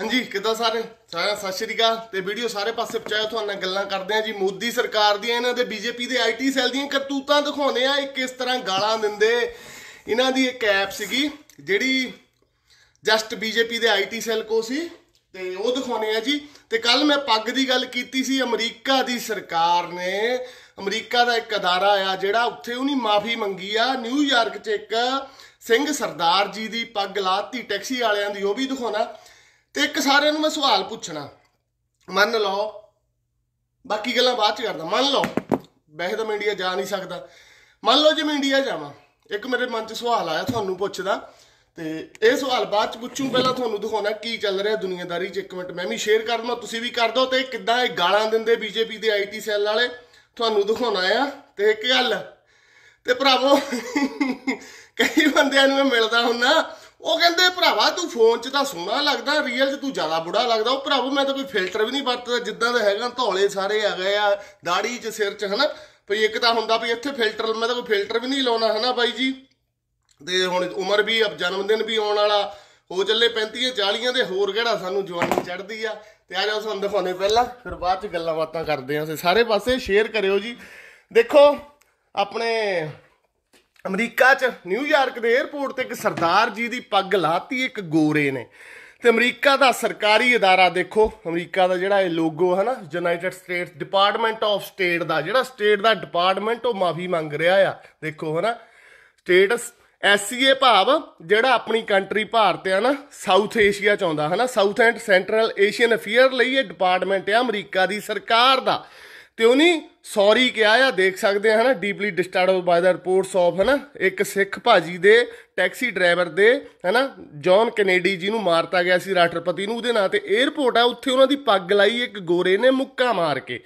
ਹਾਂਜੀ ਕਿਦਾਂ ਸਾਰੇ ਸਾਰਿਆਂ ਸਤਿ ਸ਼੍ਰੀ ਅਕਾਲ ਤੇ ਵੀਡੀਓ ਸਾਰੇ ਪਾਸੇ ਪਹੁੰਚਾਇਆ ਤੁਹਾਨੂੰ ਗੱਲਾਂ ਕਰਦੇ ਆ ਜੀ ਮੋਦੀ ਸਰਕਾਰ ਦੀਆਂ ਇਹਨਾਂ ਦੇ ਬੀਜੇਪੀ ਦੇ ਆਈਟੀ ਸੈੱਲ ਦੀਆਂ ਕਰਤੂਤਾਂ ਦਿਖਾਉਂਦੇ ਆ ਇਹ ਕਿਸ ਤਰ੍ਹਾਂ ਗਾਲਾਂ ਦਿੰਦੇ ਇਹਨਾਂ ਦੀ ਇੱਕ ਐਪ ਸੀਗੀ ਜਿਹੜੀ ਜਸਟ ਬੀਜੇਪੀ ਦੇ ਆਈਟੀ ਸੈੱਲ ਕੋ ਸੀ ਤੇ ਉਹ ਦਿਖਾਉਂਦੇ ਆ ਜੀ ਤੇ ਕੱਲ ਮੈਂ ਪੱਗ ਦੀ ਗੱਲ ਕੀਤੀ ਸੀ ਅਮਰੀਕਾ ਦੀ ਸਰਕਾਰ ਨੇ ਅਮਰੀਕਾ ਦਾ ਇੱਕ ਅਦਾਰਾ ਆ ਜਿਹੜਾ ਉੱਥੇ ਨਹੀਂ ਮਾਫੀ ਮੰਗੀ ਆ ਨਿਊਯਾਰਕ 'ਚ ਇੱਕ ਸਿੰਘ ਸਰਦਾਰ ਜੀ ਦੀ ਪੱਗ ਲਾਤੀ ਟੈਕਸੀ ਵਾਲਿਆਂ ਦੀ ਉਹ ਵੀ ਦਿਖਾਉਣਾ ਇੱਕ ਸਾਰਿਆਂ ਨੂੰ ਮੈਂ ਸਵਾਲ ਪੁੱਛਣਾ ਮੰਨ ਲਓ ਬਾਕੀ ਗੱਲਾਂ ਬਾਅਦ ਚ ਕਰਦਾ ਮੰਨ ਲਓ ਵੈਸੇ ਤਾਂ ਮੈਂ ਇੰਡੀਆ ਜਾ ਨਹੀਂ ਸਕਦਾ ਮੰਨ ਲਓ ਜੇ ਮੈਂ ਇੰਡੀਆ ਜਾਵਾਂ ਇੱਕ ਮੇਰੇ ਮਨ 'ਚ ਸਵਾਲ ਆਇਆ ਤੁਹਾਨੂੰ ਪੁੱਛਦਾ ਤੇ ਇਹ ਸਵਾਲ ਬਾਅਦ 'ਚ ਪੁੱਛੂ ਪਹਿਲਾਂ ਤੁਹਾਨੂੰ ਦਿਖਾਉਣਾ ਕੀ ਚੱਲ ਰਿਹਾ ਦੁਨੀਆਦਾਰੀ 'ਚ ਇੱਕ ਮਿੰਟ ਮੈਂ ਵੀ ਸ਼ੇਅਰ ਕਰ ਲਵਾਂ ਤੁਸੀਂ ਵੀ ਕਰ ਦਿਓ ਤੇ ਕਿੱਦਾਂ ਇਹ ਗਾਲਾਂ ਦਿੰਦੇ ਬੀਜੇਪੀ ਦੇ ਆਈਟੀ ਸੈੱਲ ਵਾਲੇ ਤੁਹਾਨੂੰ ਦਿਖਾਉਣਾ ਆ ਤੇ ਇੱਕ ਗੱਲ ਤੇ ਭਰਾਵੋ ਕਈ ਬੰਦਿਆਂ ਨੂੰ ਮੈਂ ਮਿਲਦਾ ਹੁੰਨਾ ਉਹ ਕਹਿੰਦੇ ਭਰਾਵਾ ਤੂੰ ਫੋਨ 'ਚ ਤਾਂ ਸੋਹਣਾ ਲੱਗਦਾ ਰੀਅਲ 'ਚ ਤੂੰ ਜ਼ਿਆਦਾ ਬੁੜਾ ਲੱਗਦਾ ਉਹ ਭਰਾਵਾ ਮੈਂ ਤਾਂ ਕੋਈ ਫਿਲਟਰ ਵੀ ਨਹੀਂ ਵਰਤਦਾ ਜਿੱਦਾਂ ਦਾ ਹੈਗਾ ਧੌਲੇ ਸਾਰੇ ਆ ਗਏ ਆ ਦਾੜੀ 'ਚ ਸਿਰ 'ਚ ਹਨਾ ਭਈ ਇੱਕ ਤਾਂ ਹੁੰਦਾ ਵੀ ਇੱਥੇ ਫਿਲਟਰ ਮੈਂ ਤਾਂ ਕੋਈ ਫਿਲਟਰ ਵੀ ਨਹੀਂ ਲਾਉਣਾ ਹਨਾ ਬਾਈ ਜੀ ਤੇ ਹੁਣ ਉਮਰ ਵੀ ਅਬ ਜਨਮ ਦਿਨ ਵੀ ਆਉਣ ਵਾਲਾ ਹੋ ਚੱਲੇ 35 40 ਦੇ ਹੋਰ ਕਿਹੜਾ ਸਾਨੂੰ ਜਵਾਨੀ ਚੜਦੀ ਆ ਤੇ ਆ ਜਾਓ ਤੁਹਾਨੂੰ ਦਿਖਾਉਣੇ ਪਹਿਲਾਂ ਫਿਰ ਬਾਅਦ 'ਚ ਗੱਲਾਂ ਬਾਤਾਂ ਕਰਦੇ ਆਂ ਸਾਰੇ ਪਾਸੇ ਸ਼ੇਅਰ ਕਰਿਓ ਜੀ ਦੇਖੋ ਆਪਣੇ ਅਮਰੀਕਾ 'ਚ ਨਿਊਯਾਰਕ ਦੇ 에ਰਪੋਰਟ ਤੇ ਇੱਕ ਸਰਦਾਰ ਜੀ ਦੀ ਪੱਗ ਲਾਤੀ ਇੱਕ ਗੋਰੇ ਨੇ ਤੇ ਅਮਰੀਕਾ ਦਾ ਸਰਕਾਰੀ ਅਦਾਰਾ ਦੇਖੋ ਅਮਰੀਕਾ ਦਾ ਜਿਹੜਾ ਇਹ ਲੋਗੋ ਹੈ ਨਾ United States department of state ਦਾ ਜਿਹੜਾ ਸਟੇਟ ਦਾ ਡਿਪਾਰਟਮੈਂਟ ਉਹ ਮਾਫੀ ਮੰਗ ਰਿਹਾ ਆ ਦੇਖੋ ਹੈ ਨਾ ਸਟੇਟ ਐਸਸੀਏ ਭਾਵ ਜਿਹੜਾ ਆਪਣੀ ਕੰਟਰੀ ਭਾਰਤ ਹੈ ਨਾ ਸਾਊਥ ਏਸ਼ੀਆ ਚ ਆਉਂਦਾ ਹੈ ਨਾ south and central Asian affair ਲਈ ਇਹ ਡਿਪਾਰਟਮੈਂਟ ਹੈ ਅਮਰੀਕਾ ਦੀ ਸਰਕਾਰ ਦਾ ਤੇ ਉਹਨੇ ਸੌਰੀ ਕਿਹਾ ਆ ਦੇਖ ਸਕਦੇ ਆ ਹਨਾ deeply disturbed by the reports of ਹਨਾ ਇੱਕ ਸਿੱਖ ਭਾਜੀ ਦੇ ਟੈਕਸੀ ਡਰਾਈਵਰ ਦੇ ਹਨਾ ਜੌਨ ਕੈਨੇਡੀ ਜੀ ਨੂੰ ਮਾਰਤਾ ਗਿਆ ਸੀ ਰਾਸ਼ਟਰਪਤੀ ਨੂੰ ਉਹਦੇ ਨਾਂ ਤੇ 에ਅਰਪੋਰਟ ਆ ਉੱਥੇ ਉਹਨਾਂ ਦੀ ਪੱਗ ਲਾਈ ਇੱਕ ਗੋਰੇ ਨੇ ਮੁੱਕਾ ਮਾਰ ਕੇ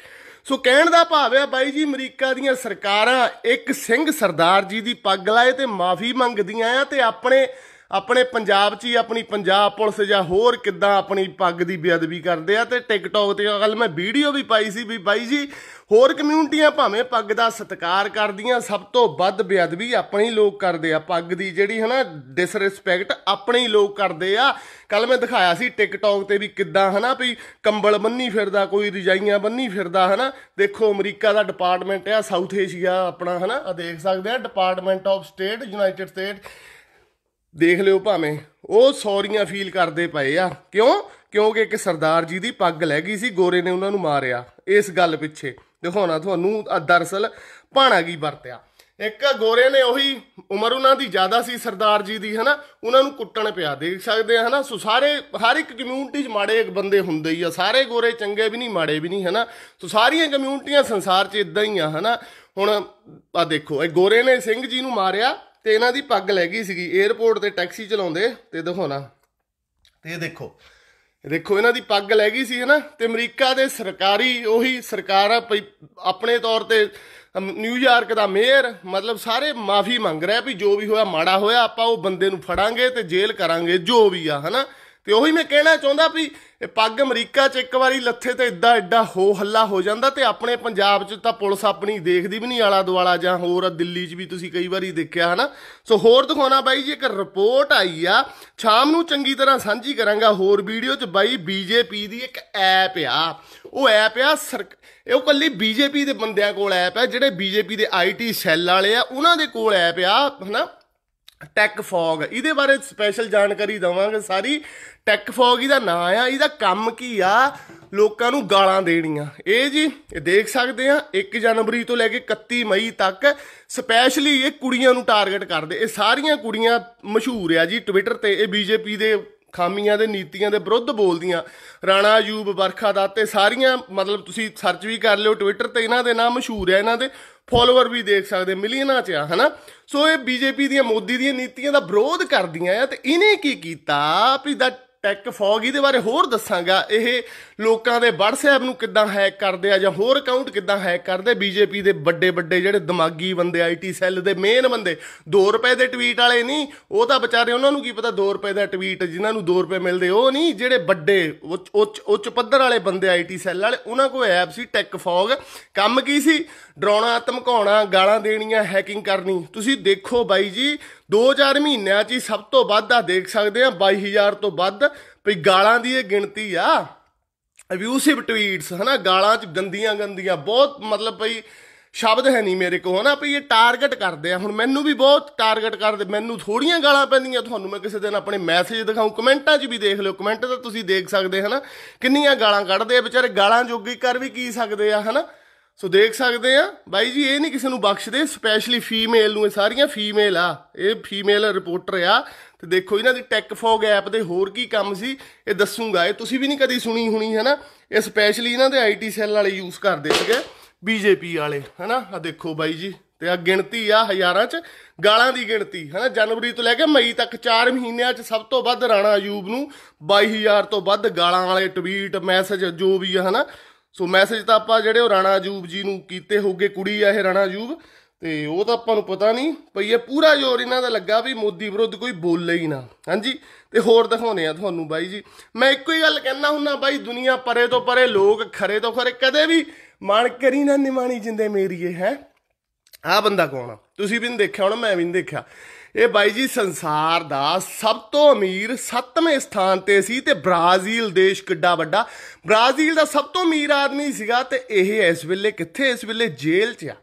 ਸੋ ਕਹਿਣ ਦਾ ਭਾਵ ਹੈ ਬਾਈ ਜੀ ਅਮਰੀਕਾ ਦੀਆਂ ਸਰਕਾਰਾਂ ਇੱਕ ਸਿੰਘ ਸਰਦਾਰ ਜੀ ਦੀ ਪੱਗ ਲਾਏ ਤੇ ਮਾਫੀ ਮੰਗਦੀਆਂ ਆ ਤੇ ਆਪਣੇ ਆਪਣੇ ਪੰਜਾਬ 'ਚ ਹੀ ਆਪਣੀ ਪੰਜਾਬ ਪੁਲਿਸ ਜਾਂ ਹੋਰ ਕਿੱਦਾਂ ਆਪਣੀ ਪੱਗ ਦੀ ਬੇਅਦਬੀ ਕਰਦੇ ਆ ਤੇ ਟਿਕਟੌਕ ਤੇ ਅਗਲ ਮੈਂ ਵੀਡੀਓ ਵੀ ਪਾਈ ਸੀ ਵੀ ਬਾਈ ਜੀ ਹੋਰ ਕਮਿਊਨਿਟੀਆਂ ਭਾਵੇਂ ਪੱਗ ਦਾ ਸਤਿਕਾਰ ਕਰਦੀਆਂ ਸਭ ਤੋਂ ਵੱਧ ਬੇਅਦਬੀ ਆਪਣੇ ਲੋਕ ਕਰਦੇ ਆ ਪੱਗ ਦੀ ਜਿਹੜੀ ਹਨਾ ਡਿਸਰੈਸਪੈਕਟ ਆਪਣੇ ਹੀ ਲੋਕ ਕਰਦੇ ਆ ਕੱਲ ਮੈਂ ਦਿਖਾਇਆ ਸੀ ਟਿਕਟੌਕ ਤੇ ਵੀ ਕਿੱਦਾਂ ਹਨਾ ਵੀ ਕੰਬਲ ਬੰਨੀ ਫਿਰਦਾ ਕੋਈ ਰਜਾਈਆਂ ਬੰਨੀ ਫਿਰਦਾ ਹਨਾ ਦੇਖੋ ਅਮਰੀਕਾ ਦਾ ਡਿਪਾਰਟਮੈਂਟ ਆ ਸਾਊਥ ਏਸ਼ੀਆ ਆਪਣਾ ਹਨਾ ਆ ਦੇਖ ਸਕਦੇ ਆ department of state United State ਦੇਖ ਲਿਓ ਭਾਵੇਂ ਉਹ ਸੌਰੀਆਂ ਫੀਲ ਕਰਦੇ ਪਏ ਆ ਕਿਉਂ ਕਿਉਂਕਿ ਇੱਕ ਸਰਦਾਰ ਜੀ ਦੀ ਪੱਗ ਲੈ ਗਈ ਸੀ ਗੋਰੇ ਨੇ ਉਹਨਾਂ ਨੂੰ ਮਾਰਿਆ ਇਸ ਗੱਲ ਪਿੱਛੇ ਦਿਖਾਉਣਾ ਤੁਹਾਨੂੰ ਦਰਸਲ ਪਾਣਾ ਕੀ ਵਰਤਿਆ ਇੱਕ ਗੋਰੇ ਨੇ ਉਹੀ ਉਮਰ ਉਹਨਾਂ ਦੀ ਜ਼ਿਆਦਾ ਸੀ ਸਰਦਾਰ ਜੀ ਦੀ ਹਨਾ ਉਹਨਾਂ ਨੂੰ ਕੁੱਟਣ ਪਿਆ ਦੇਖ ਸਕਦੇ ਆ ਹਨਾ ਸੋ ਸਾਰੇ ਹਰ ਇੱਕ ਕਮਿਊਨਿਟੀ 'ਚ ਮਾੜੇ ਬੰਦੇ ਹੁੰਦੇ ਹੀ ਆ ਸਾਰੇ ਗੋਰੇ ਚੰਗੇ ਵੀ ਨਹੀਂ ਮਾੜੇ ਵੀ ਨਹੀਂ ਹਨਾ ਸੋ ਸਾਰੀਆਂ ਕਮਿਊਨਿਟੀਆਂ ਸੰਸਾਰ 'ਚ ਇਦਾਂ ਹੀ ਆ ਹਨਾ ਹੁਣ ਆ ਦੇਖੋ ਇਹ ਗੋਰੇ ਨੇ ਸਿੰਘ ਜੀ ਨੂੰ ਮਾਰਿਆ ਤੇ ਇਹਨਾਂ ਦੀ ਪੱਗ ਲੈ ਗਈ ਸੀਗੀ 에어ਪੋਰਟ ਤੇ ਟੈਕਸੀ ਚਲਾਉਂਦੇ ਤੇ ਦਿਖਾਉਣਾ ਤੇ ਦੇਖੋ ਦੇਖੋ ਇਹਨਾਂ ਦੀ ਪੱਗ ਲੈ ਗਈ ਸੀ ਹਨਾ ਤੇ ਅਮਰੀਕਾ ਦੇ ਸਰਕਾਰੀ ਉਹੀ ਸਰਕਾਰ ਆਪਣੇ ਤੌਰ ਤੇ ਨਿਊਯਾਰਕ ਦਾ ਮੇਅਰ ਮਤਲਬ ਸਾਰੇ ਮਾਫੀ ਮੰਗ ਰਿਹਾ ਵੀ ਜੋ ਵੀ ਹੋਇਆ ਮਾੜਾ ਹੋਇਆ ਆਪਾਂ ਉਹ ਬੰਦੇ ਨੂੰ ਫੜਾਂਗੇ ਤੇ ਜੇਲ੍ਹ ਕਰਾਂਗੇ ਜੋ ਵੀ ਆ ਹਨਾ ਤੇ ਉਹੀ ਮੈਂ ਕਹਿਣਾ ਚਾਹੁੰਦਾ ਵੀ ਪੱਗ ਅਮਰੀਕਾ 'ਚ ਇੱਕ ਵਾਰੀ ਲੱਥੇ ਤੇ ਇਦਾਂ ਐਡਾ ਹੋ ਹੱਲਾ ਹੋ ਜਾਂਦਾ ਤੇ ਆਪਣੇ ਪੰਜਾਬ 'ਚ ਤਾਂ ਪੁਲਿਸ ਆਪਣੀ ਦੇਖਦੀ ਵੀ ਨਹੀਂ ਆਲਾ ਦੁਆਲਾ ਜਾਂ ਹੋਰ ਦਿੱਲੀ 'ਚ ਵੀ ਤੁਸੀਂ ਕਈ ਵਾਰੀ ਦੇਖਿਆ ਹਨਾ ਸੋ ਹੋਰ ਦਿਖਾਉਣਾ ਬਾਈ ਜੀ ਇੱਕ ਰਿਪੋਰਟ ਆਈ ਆ ਸ਼ਾਮ ਨੂੰ ਚੰਗੀ ਤਰ੍ਹਾਂ ਸਾਂਝੀ ਕਰਾਂਗਾ ਹੋਰ ਵੀਡੀਓ 'ਚ ਬਾਈ ਬੀਜੇਪੀ ਦੀ ਇੱਕ ਐਪ ਆ ਉਹ ਐਪ ਆ ਇਹ ਉਹ ਕੱਲੀ ਬੀਜੇਪੀ ਦੇ ਬੰਦਿਆਂ ਕੋਲ ਐਪ ਆ ਜਿਹੜੇ ਬੀਜੇਪੀ ਦੇ ਆਈਟੀ ਸੈੱਲ ਵਾਲੇ ਆ ਉਹਨਾਂ ਦੇ ਕੋਲ ਐਪ ਆ ਹਨਾ ਟੈਕ ਫੌਗ ਇਹਦੇ ਬਾਰੇ ਸਪੈਸ਼ਲ ਜਾਣਕਾਰੀ ਦਵਾਂਗੇ ਸਾਰੀ ਟੈਕ ਫੌਗ ਇਹਦਾ ਨਾਂ ਆ ਇਹਦਾ ਕੰਮ ਕੀ ਆ ਲੋਕਾਂ ਨੂੰ ਗਾਲਾਂ ਦੇਣੀਆਂ ਇਹ ਜੀ ਦੇਖ ਸਕਦੇ ਆ 1 ਜਨਵਰੀ ਤੋਂ ਲੈ ਕੇ 31 ਮਈ ਤੱਕ ਸਪੈਸ਼ਲੀ ਇਹ ਕੁੜੀਆਂ ਨੂੰ ਟਾਰਗੇਟ ਕਰਦੇ ਇਹ ਸਾਰੀਆਂ ਕੁੜੀਆਂ ਮਸ਼ਹੂਰ ਆ ਜੀ ਟਵਿੱਟਰ ਤੇ ਇਹ ਬੀਜੇਪੀ ਦੇ ਖਾਮੀਆਂ ਦੇ ਨੀਤੀਆਂ ਦੇ ਵਿਰੁੱਧ ਬੋਲਦੀਆਂ ਰਾਣਾ ਅਯੂਬ ਵਰਖਾ ਦਾ ਤੇ ਸਾਰੀਆਂ ਮਤਲਬ ਤੁਸੀਂ ਸਰਚ ਵੀ ਕਰ ਲਿਓ ਟਵਿੱਟਰ ਤੇ ਇਹਨਾਂ ਦੇ ਨਾਮ ਮਸ਼ਹੂਰ ਹੈ ਇਹਨਾਂ ਦੇ ਫੋਲੋਅਰ ਵੀ ਦੇਖ ਸਕਦੇ ਮਿਲੀਅਨਾਂ ਚ ਆ ਹਨਾ ਸੋ ਇਹ ਬੀਜੇਪੀ ਦੀਆਂ ਮੋਦੀ ਦੀਆਂ ਨੀਤੀਆਂ ਦਾ ਵਿਰੋਧ ਕਰਦੀਆਂ ਆ ਤੇ ਇਹਨੇ ਕੀ ਕੀਤਾ ਵੀ ਦਾ ਟੈਕ ਫੌਗੀ ਦੇ ਬਾਰੇ ਹੋਰ ਦੱਸਾਂਗਾ ਇਹ ਲੋਕਾਂ ਦੇ WhatsApp ਨੂੰ ਕਿੱਦਾਂ ਹੈਕ ਕਰਦੇ ਆ ਜਾਂ ਹੋਰ ਅਕਾਊਂਟ ਕਿੱਦਾਂ ਹੈਕ ਕਰਦੇ ਬੀਜੇਪੀ ਦੇ ਵੱਡੇ ਵੱਡੇ ਜਿਹੜੇ ਦਿਮਾਗੀ ਬੰਦੇ ਆਈਟੀ ਸੈੱਲ ਦੇ ਮੇਨ ਬੰਦੇ 2 ਰੁਪਏ ਦੇ ਟਵੀਟ ਵਾਲੇ ਨਹੀਂ ਉਹ ਤਾਂ ਵਿਚਾਰੇ ਉਹਨਾਂ ਨੂੰ ਕੀ ਪਤਾ 2 ਰੁਪਏ ਦਾ ਟਵੀਟ ਜਿਨ੍ਹਾਂ ਨੂੰ 2 ਰੁਪਏ ਮਿਲਦੇ ਉਹ ਨਹੀਂ ਜਿਹੜੇ ਵੱਡੇ ਉੱਚ ਉੱਚ ਪੱਧਰ ਵਾਲੇ ਬੰਦੇ ਆਈਟੀ ਸੈੱਲ ਵਾਲੇ ਉਹਨਾਂ ਕੋਲ ਐਪ ਸੀ ਟੈਕ ਫੌਗ ਕੰਮ ਕੀ ਸੀ ਡਰਾਉਣਾ ਧਮਕਾਉਣਾ ਗਾਲਾਂ ਦੇਣੀਆਂ ਹੈਕਿੰਗ ਕਰਨੀ ਤੁਸੀਂ ਦੇਖੋ ਬਾਈ ਜੀ 2000 ਮਹੀਨਿਆਂ 'ਚ ਹੀ ਸਭ ਤੋਂ ਵੱਧ ਆ ਦੇਖ ਸਕਦੇ ਆ 22000 ਤੋਂ ਵੱਧ ਵੀ ਗਾਲਾਂ ਦੀ ਇਹ ਗਿਣਤੀ ਆ ਅਬਿਊਸਿਵ ਟਵੀਟਸ ਹਨਾ ਗਾਲਾਂ 'ਚ ਗੰਦੀਆਂ ਗੰਦੀਆਂ ਬਹੁਤ ਮਤਲਬ ਭਈ ਸ਼ਬਦ ਹੈ ਨਹੀਂ ਮੇਰੇ ਕੋਲ ਹਨਾ ਭਈ ਇਹ ਟਾਰਗੇਟ ਕਰਦੇ ਆ ਹੁਣ ਮੈਨੂੰ ਵੀ ਬਹੁਤ ਟਾਰਗੇਟ ਕਰਦੇ ਮੈਨੂੰ ਥੋੜੀਆਂ ਗਾਲਾਂ ਪੈਂਦੀਆਂ ਤੁਹਾਨੂੰ ਮੈਂ ਕਿਸੇ ਦਿਨ ਆਪਣੇ ਮੈਸੇਜ ਦਿਖਾਉਂ ਕਮੈਂਟਾਂ 'ਚ ਵੀ ਦੇਖ ਲਿਓ ਕਮੈਂਟ ਤਾਂ ਤੁਸੀਂ ਦੇਖ ਸਕਦੇ ਹਨਾ ਕਿੰਨੀਆਂ ਗਾਲਾਂ ਕੱਢਦੇ ਆ ਵਿਚਾਰੇ ਗਾਲਾਂ ਜੋਗੀ ਕਰ ਵੀ ਕੀ ਸਕਦੇ ਆ ਹਨਾ ਸੋ ਦੇਖ ਸਕਦੇ ਆ ਬਾਈ ਜੀ ਇਹ ਨਹੀਂ ਕਿਸੇ ਨੂੰ ਬਖਸ਼ਦੇ ਸਪੈਸ਼ਲੀ ਫੀਮੇਲ ਨੂੰ ਇਹ ਸਾਰੀਆਂ ਫੀਮੇਲ ਆ ਇਹ ਫੀਮੇਲ ਰਿਪੋਰਟਰ ਆ ਤੇ ਦੇਖੋ ਇਹਨਾਂ ਦੀ ਟੈਕ ਫੌਗ ਐਪ ਦੇ ਹੋਰ ਕੀ ਕੰਮ ਸੀ ਇਹ ਦੱਸੂਗਾ ਇਹ ਤੁਸੀਂ ਵੀ ਨਹੀਂ ਕਦੀ ਸੁਣੀ ਹੋਣੀ ਹੈ ਨਾ ਇਹ ਸਪੈਸ਼ਲੀ ਇਹਨਾਂ ਦੇ ਆਈਟੀ ਸੈੱਲ ਵਾਲੇ ਯੂਜ਼ ਕਰਦੇ ਸੀਗੇ ਬੀਜੇਪੀ ਵਾਲੇ ਹਨਾ ਆ ਦੇਖੋ ਬਾਈ ਜੀ ਤੇ ਆ ਗਿਣਤੀ ਆ ਹਜ਼ਾਰਾਂ ਚ ਗਾਲਾਂ ਦੀ ਗਿਣਤੀ ਹਨਾ ਜਨਵਰੀ ਤੋਂ ਲੈ ਕੇ ਮਈ ਤੱਕ 4 ਮਹੀਨਿਆਂ ਚ ਸਭ ਤੋਂ ਵੱਧ ਰਾਣਾ ਅਯੂਬ ਨੂੰ 22000 ਤੋਂ ਵੱਧ ਗਾਲਾਂ ਵਾਲੇ ਟਵੀਟ ਮੈਸੇਜ ਜੋ ਵੀ ਹੈ ਹਨਾ ਸੋ ਮੈਸੇਜ ਤਾਂ ਆਪਾਂ ਜਿਹੜੇ ਉਹ ਰਾਣਾ ਜੂਬ ਜੀ ਨੂੰ ਕੀਤੇ ਹੋਗੇ ਕੁੜੀ ਆ ਇਹ ਰਾਣਾ ਜੂਬ ਤੇ ਉਹ ਤਾਂ ਆਪਾਂ ਨੂੰ ਪਤਾ ਨਹੀਂ ਪਈ ਇਹ ਪੂਰਾ ਜ਼ੋਰ ਇਹਨਾਂ ਦਾ ਲੱਗਾ ਵੀ ਮੋਦੀ ਵਿਰੁੱਧ ਕੋਈ ਬੋਲੇ ਹੀ ਨਾ ਹਾਂਜੀ ਤੇ ਹੋਰ ਦਿਖਾਉਨੇ ਆ ਤੁਹਾਨੂੰ ਬਾਈ ਜੀ ਮੈਂ ਇੱਕੋ ਹੀ ਗੱਲ ਕਹਿਣਾ ਹੁੰਨਾ ਬਾਈ ਦੁਨੀਆ ਪਰੇ ਤੋਂ ਪਰੇ ਲੋਕ ਖਰੇ ਤੋਂ ਖਰੇ ਕਦੇ ਵੀ ਮਾਣ ਕਰੀ ਨਾ ਨਿਮਾਣੀ ਜਿੰਦੇ ਮੇਰੀਏ ਹੈ ਆ ਬੰਦਾ ਕੌਣ ਆ ਤੁਸੀਂ ਵੀ ਨਹੀਂ ਦੇਖਿਆ ਹੁਣ ਮੈਂ ਵੀ ਨਹੀਂ ਦੇਖਿਆ ਇਹ ਬਾਈ ਜੀ ਸੰਸਾਰ ਦਾ ਸਭ ਤੋਂ ਅਮੀਰ 7ਵੇਂ ਸਥਾਨ ਤੇ ਸੀ ਤੇ ਬ੍ਰਾਜ਼ੀਲ ਦੇਸ਼ ਕਿੱਡਾ ਵੱਡਾ ਬ੍ਰਾਜ਼ੀਲ ਦਾ ਸਭ ਤੋਂ ਅਮੀਰ ਆਦਮੀ ਸੀਗਾ ਤੇ ਇਹ ਇਸ ਵੇਲੇ ਕਿੱਥੇ ਇਸ ਵੇਲੇ ਜੇਲ੍ਹ 'ਚ ਆ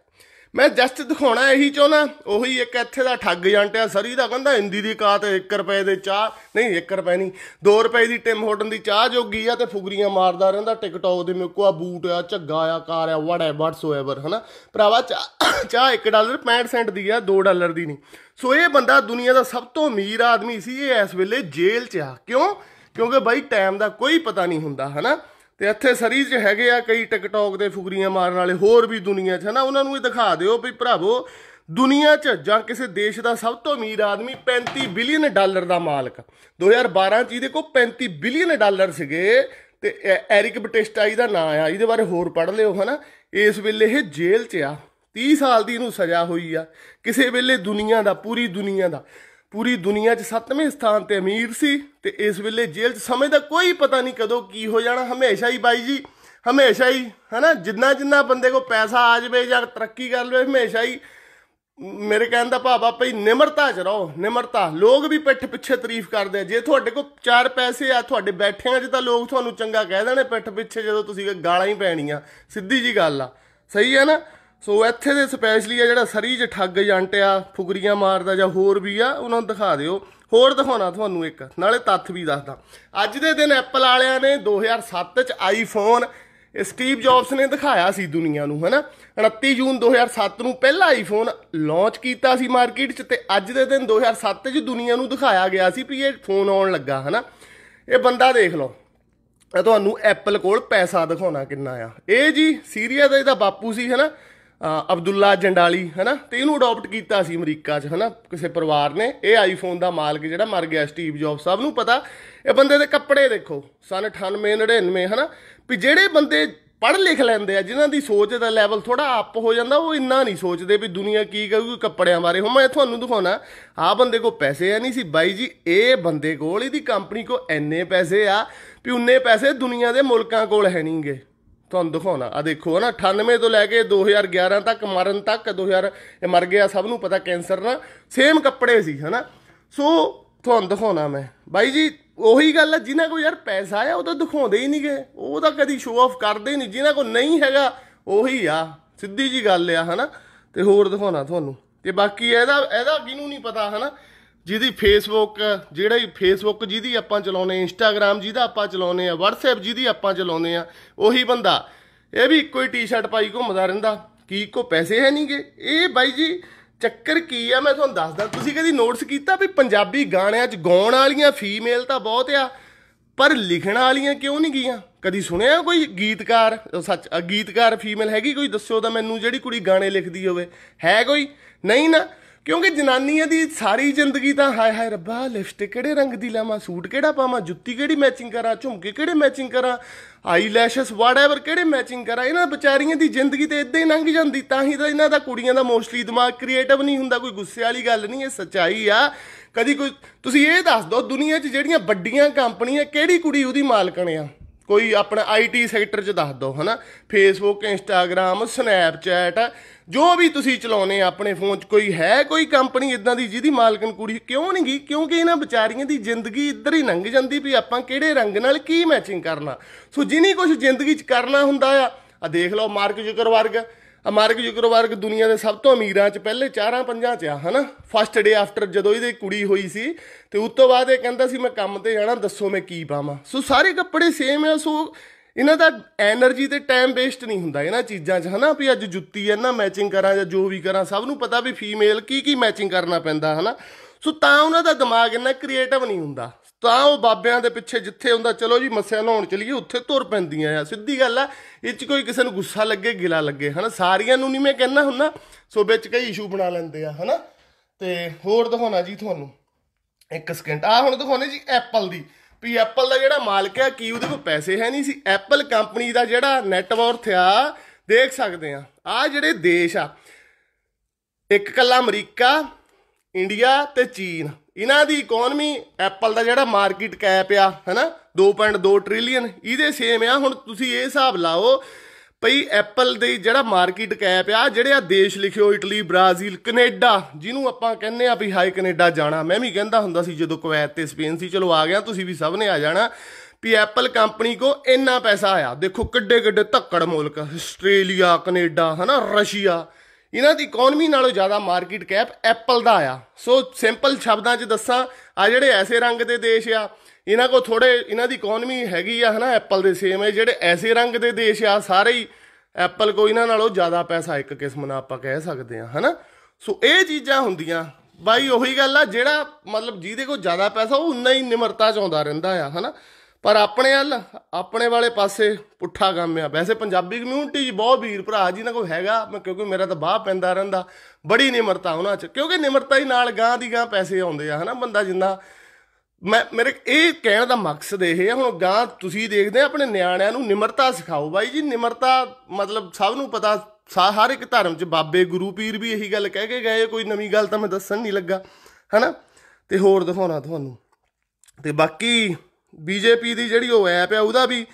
ਮੈਂ ਜਸਟ ਦਿਖਾਉਣਾ ਇਹੀ ਚਾਹਣਾ ਉਹੀ ਇੱਕ ਇੱਥੇ ਦਾ ਠੱਗ ਜਾਂਟਿਆ ਸਰੀ ਦਾ ਕਹਿੰਦਾ ਹਿੰਦੀ ਦੀ ਕਾਤ 1 ਰੁਪਏ ਦੇ ਚਾਹ ਨਹੀਂ 1 ਰੁਪਏ ਨਹੀਂ 2 ਰੁਪਏ ਦੀ ਟਿਮ ਹੋਟਨ ਦੀ ਚਾਹ ਜੋਗੀ ਆ ਤੇ ਫੁਗਰੀਆਂ ਮਾਰਦਾ ਰਹਿੰਦਾ ਟਿਕਟੌਕ ਦੇ ਮੇਕੋ ਆ ਬੂਟ ਆ ਝੱਗਾ ਆ ਕਾਰ ਆ ਵਾਟ ਐ ਵਾਟਸ ਓਐਵਰ ਹਨਾ ਭਰਾਵਾ ਚਾਹ 1 ਡਾਲਰ 65 ਸੈਂਟ ਦੀ ਆ 2 ਡਾਲਰ ਦੀ ਨਹੀਂ ਸੋ ਇਹ ਬੰਦਾ ਦੁਨੀਆ ਦਾ ਸਭ ਤੋਂ ਅਮੀਰ ਆਦਮੀ ਸੀ ਇਹ ਇਸ ਵੇਲੇ ਜੇਲ੍ਹ 'ਚ ਆ ਕਿਉਂ ਕਿਉਂਕਿ ਬਾਈ ਟਾਈਮ ਦਾ ਕੋਈ ਪਤਾ ਨਹੀਂ ਹੁੰਦਾ ਹਨਾ ਤੇ ਇੱਥੇ ਸਰੀ 'ਚ ਹੈਗੇ ਆ ਕਈ ਟਿਕਟੌਕ ਦੇ ਫੁਗਰੀਆਂ ਮਾਰਨ ਵਾਲੇ ਹੋਰ ਵੀ ਦੁਨੀਆ 'ਚ ਹਨਾ ਉਹਨਾਂ ਨੂੰ ਇਹ ਦਿਖਾ ਦਿਓ ਵੀ ਭਰਾਵੋ ਦੁਨੀਆ 'ਚ ਜਾਂ ਕਿਸੇ ਦੇਸ਼ ਦਾ ਸਭ ਤੋਂ ਅਮੀਰ ਆਦਮੀ 35 ਬਿਲੀਅਨ ਡਾਲਰ ਦਾ ਮਾਲਕ 2012 'ਚ ਇਹਦੇ ਕੋਲ 35 ਬਿਲੀਅਨ ਡਾਲਰ ਸੀਗੇ ਤੇ ਐਰਿਕ ਬਟਿਸਟਾ ਇਹਦਾ ਨਾਂ ਆ ਇਹਦੇ ਬਾਰੇ ਹੋਰ ਪੜ੍ਹ ਲਿਓ ਹਨਾ ਇਸ ਵੇਲੇ ਇਹ ਜੇਲ੍ਹ 'ਚ ਆ 30 ਸਾਲ ਦੀ ਇਹਨੂੰ ਸਜ਼ਾ ਹੋਈ ਆ ਕਿਸੇ ਵੇਲੇ ਦੁਨੀਆ ਦਾ ਪੂਰੀ ਦੁਨੀਆ ਦਾ ਪੂਰੀ ਦੁਨੀਆ 'ਚ 7ਵੇਂ ਸਥਾਨ ਤੇ ਅਮੀਰ ਸੀ ਤੇ ਇਸ ਵੇਲੇ ਜੇਲ੍ਹ 'ਚ ਸਮੇਂ ਦਾ ਕੋਈ ਪਤਾ ਨਹੀਂ ਕਦੋਂ ਕੀ ਹੋ ਜਾਣਾ ਹਮੇਸ਼ਾ ਹੀ ਬਾਈ ਜੀ ਹਮੇਸ਼ਾ ਹੀ ਹਨਾ ਜਿੰਨਾ ਜਿੰਨਾ ਬੰਦੇ ਕੋ ਪੈਸਾ ਆ ਜਵੇ ਜਾਂ ਤਰੱਕੀ ਕਰ ਲਵੇ ਹਮੇਸ਼ਾ ਹੀ ਮੇਰੇ ਕਹਿਣ ਦਾ ਭਾਵ ਆ ਭਈ ਨਿਮਰਤਾ 'ਚ ਰਹੋ ਨਿਮਰਤਾ ਲੋਕ ਵੀ ਪਿੱਠ ਪਿੱਛੇ ਤਾਰੀਫ ਕਰਦੇ ਜੇ ਤੁਹਾਡੇ ਕੋ ਚਾਰ ਪੈਸੇ ਆ ਤੁਹਾਡੇ ਬੈਠਿਆਂ 'ਚ ਤਾਂ ਲੋਕ ਤੁਹਾਨੂੰ ਚੰਗਾ ਕਹਿ ਦੇਣੇ ਪਿੱਠ ਪਿੱਛੇ ਜਦੋਂ ਤੁਸੀਂ ਗਾਲਾਂ ਹੀ ਪੈਣੀਆਂ ਸਿੱਧੀ ਜੀ ਗੱਲ ਆ ਸਹੀ ਹੈ ਨਾ ਸੋ ਇੱਥੇ ਦੇ ਸਪੈਸ਼ਲੀ ਆ ਜਿਹੜਾ ਸਰੀ ਚ ਠੱਗ ਜਾਂਟਿਆ ਫੁਗਰੀਆਂ ਮਾਰਦਾ ਜਾਂ ਹੋਰ ਵੀ ਆ ਉਹਨਾਂ ਨੂੰ ਦਿਖਾ ਦਿਓ ਹੋਰ ਦਿਖਾਉਣਾ ਤੁਹਾਨੂੰ ਇੱਕ ਨਾਲੇ ਤੱਥ ਵੀ ਦੱਸਦਾ ਅੱਜ ਦੇ ਦਿਨ ਐਪਲ ਵਾਲਿਆਂ ਨੇ 2007 ਚ ਆਈਫੋਨ ਸਟੀਵ ਜੌਬਸ ਨੇ ਦਿਖਾਇਆ ਸੀ ਦੁਨੀਆ ਨੂੰ ਹਨਾ 29 ਜੂਨ 2007 ਨੂੰ ਪਹਿਲਾ ਆਈਫੋਨ ਲਾਂਚ ਕੀਤਾ ਸੀ ਮਾਰਕੀਟ 'ਚ ਤੇ ਅੱਜ ਦੇ ਦਿਨ 2007 'ਚ ਦੁਨੀਆ ਨੂੰ ਦਿਖਾਇਆ ਗਿਆ ਸੀ ਵੀ ਇਹ ਫੋਨ ਆਉਣ ਲੱਗਾ ਹਨਾ ਇਹ ਬੰਦਾ ਦੇਖ ਲਓ ਤੁਹਾਨੂੰ ਐਪਲ ਕੋਲ ਪੈਸਾ ਦਿਖਾਉਣਾ ਕਿੰਨਾ ਆ ਇਹ ਜੀ ਸੀਰੀਆ ਦਾ ਇਹਦਾ ਬਾਪੂ ਸੀ ਹਨਾ ਅਬਦੁੱਲਾ ਜੰਡਾਲੀ ਹਨਾ ਤੇ ਇਹਨੂੰ ਅਡਾਪਟ ਕੀਤਾ ਸੀ ਅਮਰੀਕਾ 'ਚ ਹਨਾ ਕਿਸੇ ਪਰਿਵਾਰ ਨੇ ਇਹ ਆਈਫੋਨ ਦਾ ਮਾਲਕ ਜਿਹੜਾ ਮਰ ਗਿਆ ਸਟੀਵ ਜੌਬਸ ਸਭ ਨੂੰ ਪਤਾ ਇਹ ਬੰਦੇ ਦੇ ਕੱਪੜੇ ਦੇਖੋ ਸਨ 98 99 ਹਨਾ ਵੀ ਜਿਹੜੇ ਬੰਦੇ ਪੜ੍ਹ ਲਿਖ ਲੈਂਦੇ ਆ ਜਿਨ੍ਹਾਂ ਦੀ ਸੋਚ ਦਾ ਲੈਵਲ ਥੋੜਾ ਅਪ ਹੋ ਜਾਂਦਾ ਉਹ ਇੰਨਾ ਨਹੀਂ ਸੋਚਦੇ ਵੀ ਦੁਨੀਆ ਕੀ ਕਹੂਗੀ ਕੱਪੜਿਆਂ ਬਾਰੇ ਹੁਣ ਮੈਂ ਤੁਹਾਨੂੰ ਦਿਖਾਉਣਾ ਆ ਬੰਦੇ ਕੋ ਪੈਸੇ ਆ ਨਹੀਂ ਸੀ ਬਾਈ ਜੀ ਇਹ ਬੰਦੇ ਕੋਲ ਇਹਦੀ ਕੰਪਨੀ ਕੋ ਐਨੇ ਪੈਸੇ ਆ ਵੀ ਉਨੇ ਪੈਸੇ ਦੁਨੀਆ ਦੇ ਮੁਲਕਾਂ ਕੋਲ ਹੈ ਨਹੀਂਗੇ ਤੁਹਾਨੂੰ ਦਿਖਾਉਣਾ ਆ ਦੇਖੋ ਨਾ 98 ਤੋਂ ਲੈ ਕੇ 2011 ਤੱਕ ਮਰਨ ਤੱਕ 2000 ਇਹ ਮਰ ਗਿਆ ਸਭ ਨੂੰ ਪਤਾ ਕੈਂਸਰ ਨਾ ਸੇਮ ਕੱਪੜੇ ਸੀ ਹਨਾ ਸੋ ਤੁਹਾਨੂੰ ਦਿਖਾਉਣਾ ਮੈਂ ਬਾਈ ਜੀ ਉਹੀ ਗੱਲ ਹੈ ਜਿਨ੍ਹਾਂ ਕੋ ਯਾਰ ਪੈਸਾ ਆ ਉਹ ਤਾਂ ਦਿਖਾਉਂਦੇ ਹੀ ਨਹੀਂਗੇ ਉਹ ਤਾਂ ਕਦੀ ਸ਼ੋਅ ਆਫ ਕਰਦੇ ਨਹੀਂ ਜਿਨ੍ਹਾਂ ਕੋ ਨਹੀਂ ਹੈਗਾ ਉਹੀ ਆ ਸਿੱਧੀ ਜੀ ਗੱਲ ਆ ਹਨਾ ਤੇ ਹੋਰ ਦਿਖਾਉਣਾ ਤੁਹਾਨੂੰ ਤੇ ਬਾਕੀ ਇਹਦਾ ਇਹਦਾ ਕਿਨੂੰ ਨਹੀਂ ਪਤਾ ਹਨਾ ਜਿਹਦੀ ਫੇਸਬੁੱਕ ਜਿਹੜਾ ਹੀ ਫੇਸਬੁੱਕ ਜਿਹਦੀ ਆਪਾਂ ਚਲਾਉਨੇ ਇੰਸਟਾਗ੍ਰam ਜਿਹਦਾ ਆਪਾਂ ਚਲਾਉਨੇ ਆ WhatsApp ਜਿਹਦੀ ਆਪਾਂ ਚਲਾਉਨੇ ਆ ਉਹੀ ਬੰਦਾ ਇਹ ਵੀ ਇੱਕੋ ਹੀ ਟੀ-ਸ਼ਰਟ ਪਾਈ ਘੁੰਮਦਾ ਰਹਿੰਦਾ ਕੀ ਕੋ ਪੈਸੇ ਹੈ ਨਹੀਂਗੇ ਇਹ ਬਾਈ ਜੀ ਚੱਕਰ ਕੀ ਆ ਮੈਂ ਤੁਹਾਨੂੰ ਦੱਸਦਾ ਤੁਸੀਂ ਕਦੀ ਨੋਟਿਸ ਕੀਤਾ ਵੀ ਪੰਜਾਬੀ ਗਾਣਿਆਂ 'ਚ ਗਾਉਣ ਵਾਲੀਆਂ ਫੀਮੇਲ ਤਾਂ ਬਹੁਤ ਆ ਪਰ ਲਿਖਣ ਵਾਲੀਆਂ ਕਿਉਂ ਨਹੀਂ ਗਈਆਂ ਕਦੀ ਸੁਣਿਆ ਕੋਈ ਗੀਤਕਾਰ ਸੱਚ ਗੀਤਕਾਰ ਫੀਮੇਲ ਹੈਗੀ ਕੋਈ ਦੱਸਿਓ ਤਾਂ ਮੈਨੂੰ ਜਿਹੜੀ ਕੁੜੀ ਗਾਣੇ ਲਿਖਦੀ ਹੋਵੇ ਹੈ ਕੋਈ ਨਹੀਂ ਨਾ ਕਿਉਂਕਿ ਜਨਾਨੀਆਂ ਦੀ ਸਾਰੀ ਜ਼ਿੰਦਗੀ ਤਾਂ ਹਾਏ ਹਾਏ ਰੱਬਾ ਲਿਪਸਟਿਕ ਕਿਹੜੇ ਰੰਗ ਦੀ ਲਾਵਾਂ ਸੂਟ ਕਿਹੜਾ ਪਾਵਾਂ ਜੁੱਤੀ ਕਿਹੜੀ ਮੈਚਿੰਗ ਕਰਾਂ ਝੁਮਕੇ ਕਿਹੜੇ ਮੈਚਿੰਗ ਕਰਾਂ ਆਈਲੈਸ਼ਸ ਵਾਟਐਵਰ ਕਿਹੜੇ ਮੈਚਿੰਗ ਕਰਾਂ ਇਹਨਾਂ ਵਿਚਾਰੀਆਂ ਦੀ ਜ਼ਿੰਦਗੀ ਤੇ ਇਦਾਂ ਹੀ ਲੰਘ ਜਾਂਦੀ ਤਾਂ ਹੀ ਤਾਂ ਇਹਨਾਂ ਦਾ ਕੁੜੀਆਂ ਦਾ ਮੋਸਟਲੀ ਦਿਮਾਗ ਕ੍ਰੀਏਟਿਵ ਨਹੀਂ ਹੁੰਦਾ ਕੋਈ ਗੁੱਸੇ ਵਾਲੀ ਗੱਲ ਨਹੀਂ ਇਹ ਸਚਾਈ ਆ ਕਦੀ ਕੋਈ ਤੁਸੀਂ ਇਹ ਦੱਸ ਦਿਓ ਦੁਨੀਆ 'ਚ ਜਿਹੜੀਆਂ ਵੱਡੀਆਂ ਕੰਪਨੀਆਂ ਕਿਹੜੀ ਕੁੜੀ ਉਹਦੀ ਮਾਲਕਣ ਆ ਕੋਈ ਆਪਣਾ ਆਈਟੀ ਸੈਕਟਰ 'ਚ ਦੱਸ ਦੋ ਹਨਾ ਫੇਸਬੁੱਕ ਇੰਸਟਾਗ੍ਰam ਸਨੈਪਚੈਟ ਜੋ ਵੀ ਤੁਸੀਂ ਚਲਾਉਨੇ ਆ ਆਪਣੇ ਫੋਨ 'ਚ ਕੋਈ ਹੈ ਕੋਈ ਕੰਪਨੀ ਇਦਾਂ ਦੀ ਜਿਹਦੀ ਮਾਲਕਨ ਕੁੜੀ ਕਿਉਂ ਨਹੀਂ ਗਈ ਕਿਉਂਕਿ ਇਹਨਾਂ ਵਿਚਾਰੀਆਂ ਦੀ ਜ਼ਿੰਦਗੀ ਇੱਧਰ ਹੀ ਲੰਘ ਜਾਂਦੀ ਵੀ ਆਪਾਂ ਕਿਹੜੇ ਰੰਗ ਨਾਲ ਕੀ ਮੈਚਿੰਗ ਕਰਨਾ ਸੋ ਜਿਨੀ ਕੁਝ ਜ਼ਿੰਦਗੀ 'ਚ ਕਰਨਾ ਹੁੰਦਾ ਆ ਆ ਦੇਖ ਲਓ ਮਾਰਕ ਵਰਗ ਅਮਾਰਕ ਯੁਕਰਵਰਗ ਦੁਨੀਆ ਦੇ ਸਭ ਤੋਂ ਅਮੀਰਾਂ ਚ ਪਹਿਲੇ ਚਾਰਾਂ ਪੰਜਾਂ ਚ ਆ ਹਨਾ ਫਸਟ ਡੇ ਆਫਟਰ ਜਦੋਂ ਇਹਦੇ ਕੁੜੀ ਹੋਈ ਸੀ ਤੇ ਉਸ ਤੋਂ ਬਾਅਦ ਇਹ ਕਹਿੰਦਾ ਸੀ ਮੈਂ ਕੰਮ ਤੇ ਜਾਣਾ ਦੱਸੋ ਮੈਂ ਕੀ ਪਾਵਾਂ ਸੋ ਸਾਰੇ ਕੱਪੜੇ ਸੇਮ ਆ ਸੋ ਇਹਨਾਂ ਦਾ એનર્ਜੀ ਤੇ ਟਾਈਮ ਵੇਸਟ ਨਹੀਂ ਹੁੰਦਾ ਇਹਨਾਂ ਚੀਜ਼ਾਂ 'ਚ ਹਨਾ ਵੀ ਅੱਜ ਜੁੱਤੀ ਐ ਨਾ ਮੈਚਿੰਗ ਕਰਾਂ ਜਾਂ ਜੋ ਵੀ ਕਰਾਂ ਸਭ ਨੂੰ ਪਤਾ ਵੀ ਫੀਮੇਲ ਕੀ ਕੀ ਮੈਚਿੰਗ ਕਰਨਾ ਪੈਂਦਾ ਹਨਾ ਸੋ ਤਾਂ ਉਹਨਾਂ ਦਾ ਦਿਮਾਗ ਇੰਨਾ ਕ੍ਰੀਏਟਿਵ ਨਹੀਂ ਹੁੰਦਾ ਤਾਂ ਉਹ ਬਾਬਿਆਂ ਦੇ ਪਿੱਛੇ ਜਿੱਥੇ ਹੁੰਦਾ ਚਲੋ ਜੀ ਮੱਸਿਆ ਲਾਉਣ ਚਲੀਏ ਉੱਥੇ ਤੁਰ ਪੈਂਦੀਆਂ ਆ ਸਿੱਧੀ ਗੱਲ ਆ ਇਹ ਚ ਕੋਈ ਕਿਸੇ ਨੂੰ ਗੁੱਸਾ ਲੱਗੇ ਗਿਲਾ ਲੱਗੇ ਹਨਾ ਸਾਰੀਆਂ ਨੂੰ ਨਹੀਂ ਮੈਂ ਕਹਿਣਾ ਹੁੰਨਾ ਸੋ ਵਿੱਚ ਕਈ ਇਸ਼ੂ ਬਣਾ ਲੈਂਦੇ ਆ ਹਨਾ ਤੇ ਹੋਰ ਦਿਖਾਉਣਾ ਜੀ ਤੁਹਾਨੂੰ ਇੱਕ ਸਕਿੰਟ ਆ ਹੁਣ ਦਿਖਾਉਣੇ ਜੀ ਐਪਲ ਦੀ ਵੀ ਐਪਲ ਦਾ ਜਿਹੜਾ ਮਾਲਕ ਹੈ ਕੀ ਉਹਦੇ ਕੋਲ ਪੈਸੇ ਹੈ ਨਹੀਂ ਸੀ ਐਪਲ ਕੰਪਨੀ ਦਾ ਜਿਹੜਾ ਨੈਟਵਰਥ ਆ ਦੇਖ ਸਕਦੇ ਆ ਆ ਜਿਹੜੇ ਦੇਸ਼ ਆ ਇੱਕ ਕੱਲਾ ਅਮਰੀਕਾ ਇੰਡੀਆ ਤੇ ਚੀਨ ਇਹਨਾਂ ਦੀ ਇਕਨੋਮੀ ਐਪਲ ਦਾ ਜਿਹੜਾ ਮਾਰਕੀਟ ਕੈਪ ਆ ਹੈਨਾ 2.2 ਟ੍ਰਿਲੀਅਨ ਇਹਦੇ ਸੇਮ ਆ ਹੁਣ ਤੁਸੀਂ ਇਹ ਹਿਸਾਬ ਲਾਓ ਭਈ ਐਪਲ ਦੇ ਜਿਹੜਾ ਮਾਰਕੀਟ ਕੈਪ ਆ ਜਿਹੜੇ ਆ ਦੇਸ਼ ਲਿਖਿਓ ਇਟਲੀ ਬ੍ਰਾਜ਼ੀਲ ਕੈਨੇਡਾ ਜਿਹਨੂੰ ਆਪਾਂ ਕਹਿੰਦੇ ਆ ਵੀ ਹਾਈ ਕੈਨੇਡਾ ਜਾਣਾ ਮੈਂ ਵੀ ਕਹਿੰਦਾ ਹੁੰਦਾ ਸੀ ਜਦੋਂ ਕੁਵੈਤ ਤੇ ਸਪੇਨ ਸੀ ਚਲੋ ਆ ਗਿਆ ਤੁਸੀਂ ਵੀ ਸਭ ਨੇ ਆ ਜਾਣਾ ਵੀ ਐਪਲ ਕੰਪਨੀ ਕੋ ਇੰਨਾ ਪੈਸਾ ਆਇਆ ਦੇਖੋ ਕਿੱਡੇ ਕਿੱਡੇ ਧੱਕੜ ਮੁਲਕ ਆਸਟ੍ਰੇਲੀਆ ਕੈਨੇਡਾ ਹਨਾ ਰਸ਼ੀਆ ਇਹਨਾਂ ਦੀ ਇਕਨੋਮੀ ਨਾਲੋਂ ਜ਼ਿਆਦਾ ਮਾਰਕੀਟ ਕੈਪ ਐਪਲ ਦਾ ਆ ਸੋ ਸਿੰਪਲ ਸ਼ਬਦਾਂ 'ਚ ਦੱਸਾਂ ਆ ਜਿਹੜੇ ਐਸੇ ਰੰਗ ਦੇ ਦੇਸ਼ ਆ ਇਹਨਾਂ ਕੋ ਥੋੜੇ ਇਹਨਾਂ ਦੀ ਇਕਨੋਮੀ ਹੈਗੀ ਆ ਹਨਾ ਐਪਲ ਦੇ ਸੇਮ ਹੈ ਜਿਹੜੇ ਐਸੇ ਰੰਗ ਦੇ ਦੇਸ਼ ਆ ਸਾਰੇ ਹੀ ਐਪਲ ਕੋ ਇਹਨਾਂ ਨਾਲੋਂ ਜ਼ਿਆਦਾ ਪੈਸਾ ਇੱਕ ਕਿਸਮ ਨਾਲ ਆਪਾਂ ਕਹਿ ਸਕਦੇ ਆ ਹਨਾ ਸੋ ਇਹ ਚੀਜ਼ਾਂ ਹੁੰਦੀਆਂ ਬਾਈ ਉਹੀ ਗੱਲ ਆ ਜਿਹੜਾ ਮਤਲਬ ਜਿਹਦੇ ਕੋਲ ਜ਼ਿਆਦਾ ਪੈਸਾ ਉਹ ਉਨਾ ਹੀ ਨਿਮਰਤਾ ਚ ਆਉਂਦਾ ਰਹਿੰਦਾ ਆ ਹਨਾ ਪਰ ਆਪਣੇ ਵੱਲ ਆਪਣੇ ਵਾਲੇ ਪਾਸੇ ਪੁੱਠਾ ਕੰਮ ਆ ਵੈਸੇ ਪੰਜਾਬੀ ਕਮਿਊਨਿਟੀ ਜੀ ਬਹੁਤ ਵੀਰ ਭਰਾ ਜੀ ਨਾ ਕੋਈ ਹੈਗਾ ਮੈਂ ਕਿਉਂਕਿ ਮੇਰਾ ਤਾਂ ਬਾਹ ਪੈਂਦਾ ਰਹਿੰਦਾ ਬੜੀ ਨਿਮਰਤਾ ਉਹਨਾਂ 'ਚ ਕਿਉਂਕਿ ਨਿਮਰਤਾ ਹੀ ਨਾਲ ਗਾਂ ਦੀ ਗਾਂ ਪੈਸੇ ਆਉਂਦੇ ਆ ਹਨਾ ਬੰਦਾ ਜਿੰਨਾ ਮੈਂ ਮੇਰੇ ਇਹ ਕਹਿਣ ਦਾ ਮਕਸਦ ਇਹ ਹੈ ਹੁਣ ਗਾਂ ਤੁਸੀਂ ਦੇਖਦੇ ਆਪਣੇ ਨਿਆਣਿਆਂ ਨੂੰ ਨਿਮਰਤਾ ਸਿਖਾਓ ਬਾਈ ਜੀ ਨਿਮਰਤਾ ਮਤਲਬ ਸਭ ਨੂੰ ਪਤਾ ਹਰ ਇੱਕ ਧਰਮ 'ਚ ਬਾਬੇ ਗੁਰੂ ਪੀਰ ਵੀ ਇਹੀ ਗੱਲ ਕਹਿ ਕੇ ਗਏ ਕੋਈ ਨਵੀਂ ਗੱਲ ਤਾਂ ਮੈਂ ਦੱਸਣ ਨਹੀਂ ਲੱਗਾ ਹਨਾ ਤੇ ਹੋਰ ਦਿਖਾਉਣਾ ਤੁਹਾਨੂੰ ਤੇ ਬਾਕੀ ਬੀਜੇਪੀ ਦੀ ਜਿਹੜੀ ਉਹ ਐਪ ਆ ਉਹਦਾ ਵੀ